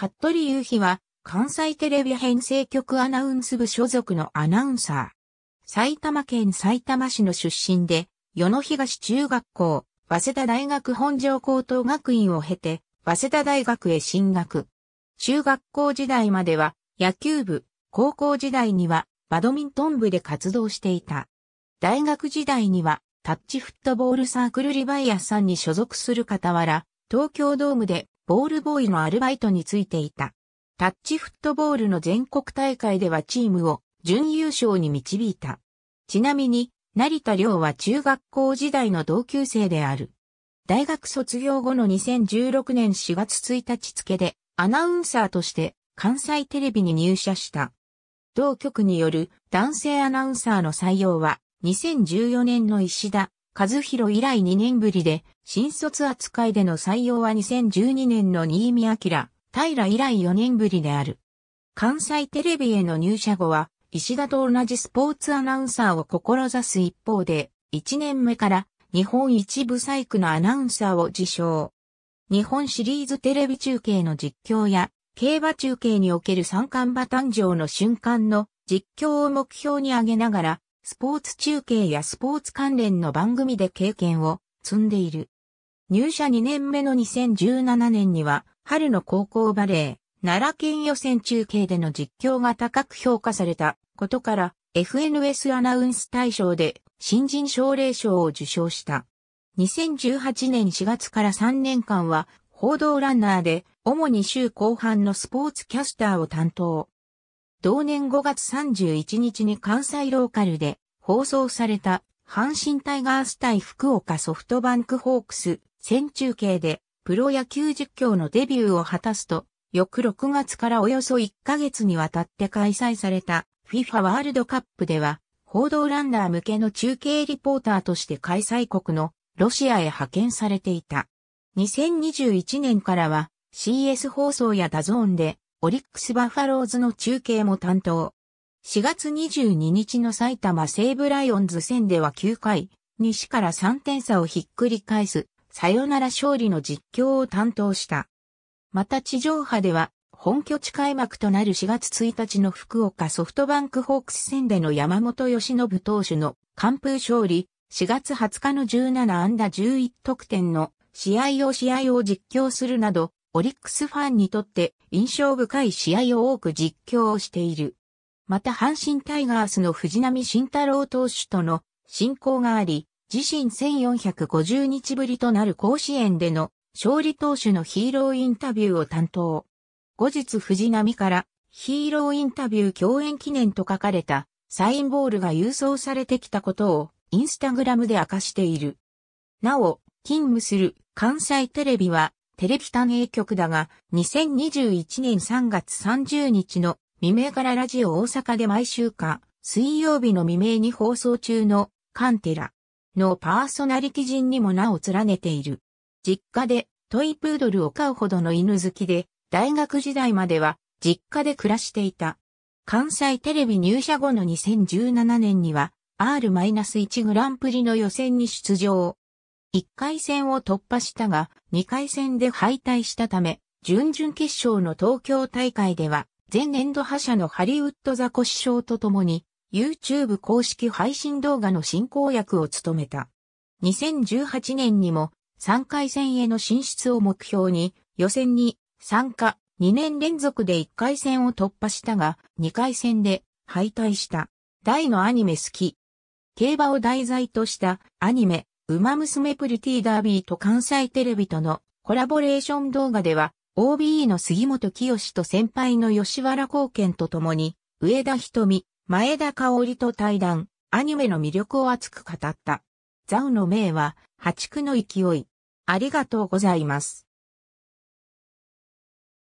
服部雄飛は、関西テレビ編成局アナウンス部所属のアナウンサー。埼玉県埼玉市の出身で、与野東中学校、早稲田大学本庄高等学院を経て、早稲田大学へ進学。中学校時代までは野球部、高校時代にはバドミントン部で活動していた。大学時代にはタッチフットボールサークルリバイアさんに所属する傍ら、東京ドームでボールボーイのアルバイトについていた。タッチフットボールの全国大会ではチームを準優勝に導いた。ちなみに、成田亮は中学校時代の同級生である。大学卒業後の2016年4月1日付でアナウンサーとして関西テレビに入社した。同局による男性アナウンサーの採用は2014年の石田和弘以来2年ぶりで、新卒扱いでの採用は2012年の新見明、平以来4年ぶりである。関西テレビへの入社後は、石田と同じスポーツアナウンサーを志す一方で、1年目から日本一部細工のアナウンサーを自称。日本シリーズテレビ中継の実況や、競馬中継における三冠馬誕生の瞬間の実況を目標に挙げながら、スポーツ中継やスポーツ関連の番組で経験を積んでいる。入社2年目の2017年には、春の高校バレー、奈良県予選中継での実況が高く評価されたことから、FNS アナウンス大賞で新人奨励賞を受賞した。2018年4月から3年間は報道ランナーで主に週後半のスポーツキャスターを担当。同年5月31日に関西ローカルで放送された阪神タイガース対福岡ソフトバンクホークス戦中継でプロ野球実況のデビューを果たすと、翌6月からおよそ1ヶ月にわたって開催された FIFA ワールドカップでは、報道ランナー向けの中継リポーターとして開催国のロシアへ派遣されていた。2021年からは CS 放送やダゾーンでオリックスバファローズの中継も担当。4月22日の埼玉西武ライオンズ戦では9回、西から3点差をひっくり返す、さよなら勝利の実況を担当した。また地上波では、本拠地開幕となる4月1日の福岡ソフトバンクホークス戦での山本義信投手の完封勝利、4月20日の17安打11得点の試合を試合を実況するなど、オリックスファンにとって印象深い試合を多く実況をしている。また阪神タイガースの藤波慎太郎投手との親交があり、自身1450日ぶりとなる甲子園での勝利投手のヒーローインタビューを担当。後日藤波からヒーローインタビュー共演記念と書かれたサインボールが郵送されてきたことをインスタグラムで明かしている。なお、勤務する関西テレビはテレビ単営局だが、2021年3月30日の未明からラジオ大阪で毎週か、水曜日の未明に放送中のカンテラのパーソナリティ人にも名を連ねている。実家でトイプードルを飼うほどの犬好きで、大学時代までは実家で暮らしていた。関西テレビ入社後の2017年には R-1 グランプリの予選に出場。1回戦を突破したが、2回戦で敗退したため、準々決勝の東京大会では、前年度覇者のハリウッドザコシショウと共に、YouTube 公式配信動画の進行役を務めた。2018年にも3回戦への進出を目標に予選に参加2年連続で1回戦を突破したが2回戦で敗退した。大のアニメ好き。競馬を題材としたアニメウマ娘プリティダービーと関西テレビとのコラボレーション動画では、OBE の杉本清と先輩の吉原貢献と共に、上田瞳、前田香織と対談、アニメの魅力を熱く語った。ザウの名は、破竹の勢い。ありがとうございます。